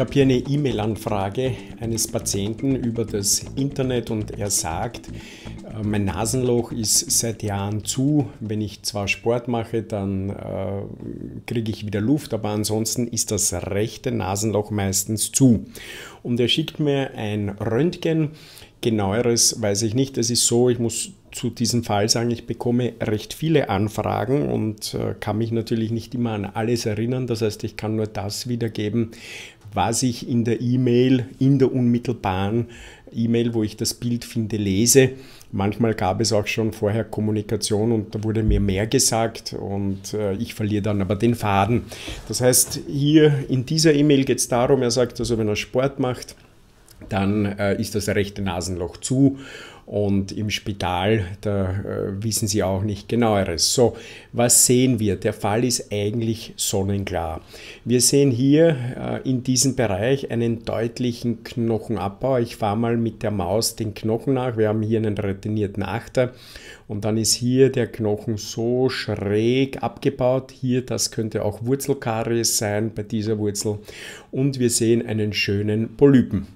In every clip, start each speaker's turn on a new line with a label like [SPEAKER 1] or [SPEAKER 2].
[SPEAKER 1] habe hier eine E-Mail-Anfrage eines Patienten über das Internet und er sagt, äh, mein Nasenloch ist seit Jahren zu. Wenn ich zwar Sport mache, dann äh, kriege ich wieder Luft, aber ansonsten ist das rechte Nasenloch meistens zu. Und er schickt mir ein Röntgen. Genaueres weiß ich nicht. Es ist so, ich muss zu diesem Fall sagen, ich bekomme recht viele Anfragen und äh, kann mich natürlich nicht immer an alles erinnern. Das heißt, ich kann nur das wiedergeben, was ich in der E-Mail, in der unmittelbaren E-Mail, wo ich das Bild finde, lese. Manchmal gab es auch schon vorher Kommunikation und da wurde mir mehr gesagt und äh, ich verliere dann aber den Faden. Das heißt, hier in dieser E-Mail geht es darum, er sagt also, wenn er Sport macht, dann äh, ist das rechte Nasenloch zu und im Spital, da äh, wissen sie auch nicht genaueres. So, was sehen wir? Der Fall ist eigentlich sonnenklar. Wir sehen hier äh, in diesem Bereich einen deutlichen Knochenabbau. Ich fahre mal mit der Maus den Knochen nach. Wir haben hier einen retinierten Achter und dann ist hier der Knochen so schräg abgebaut. Hier, das könnte auch Wurzelkaries sein bei dieser Wurzel. Und wir sehen einen schönen Polypen.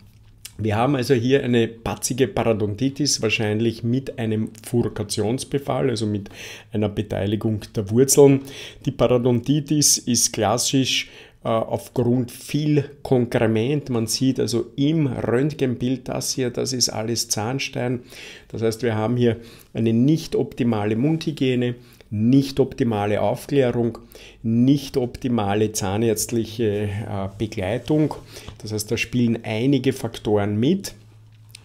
[SPEAKER 1] Wir haben also hier eine patzige Parodontitis, wahrscheinlich mit einem Furkationsbefall, also mit einer Beteiligung der Wurzeln. Die Parodontitis ist klassisch äh, aufgrund viel Konkrement. Man sieht also im Röntgenbild das hier, das ist alles Zahnstein. Das heißt, wir haben hier eine nicht optimale Mundhygiene, nicht optimale Aufklärung, nicht optimale zahnärztliche äh, Begleitung. Das heißt, da spielen einige Faktoren mit.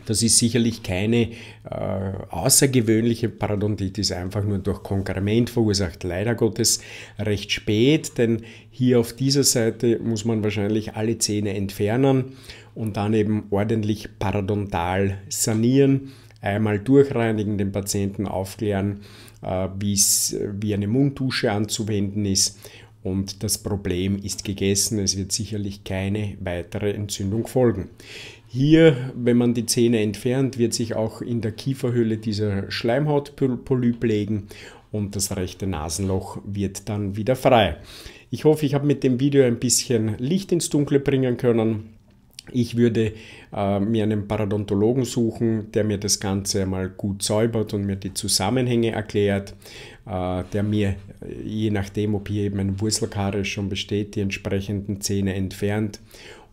[SPEAKER 1] Das ist sicherlich keine äh, außergewöhnliche Parodontitis, einfach nur durch Konkrement verursacht. Leider Gottes recht spät, denn hier auf dieser Seite muss man wahrscheinlich alle Zähne entfernen und dann eben ordentlich parodontal sanieren einmal durchreinigen, den Patienten aufklären, äh, wie eine Mundtusche anzuwenden ist und das Problem ist gegessen. Es wird sicherlich keine weitere Entzündung folgen. Hier, wenn man die Zähne entfernt, wird sich auch in der Kieferhöhle dieser Schleimhautpolyp legen und das rechte Nasenloch wird dann wieder frei. Ich hoffe, ich habe mit dem Video ein bisschen Licht ins Dunkle bringen können. Ich würde äh, mir einen Paradontologen suchen, der mir das Ganze einmal gut säubert und mir die Zusammenhänge erklärt, äh, der mir, äh, je nachdem, ob hier eben ein Wurzelkarre schon besteht, die entsprechenden Zähne entfernt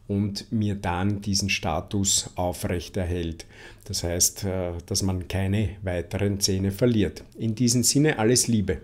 [SPEAKER 1] und mir dann diesen Status aufrechterhält. Das heißt, äh, dass man keine weiteren Zähne verliert. In diesem Sinne alles Liebe.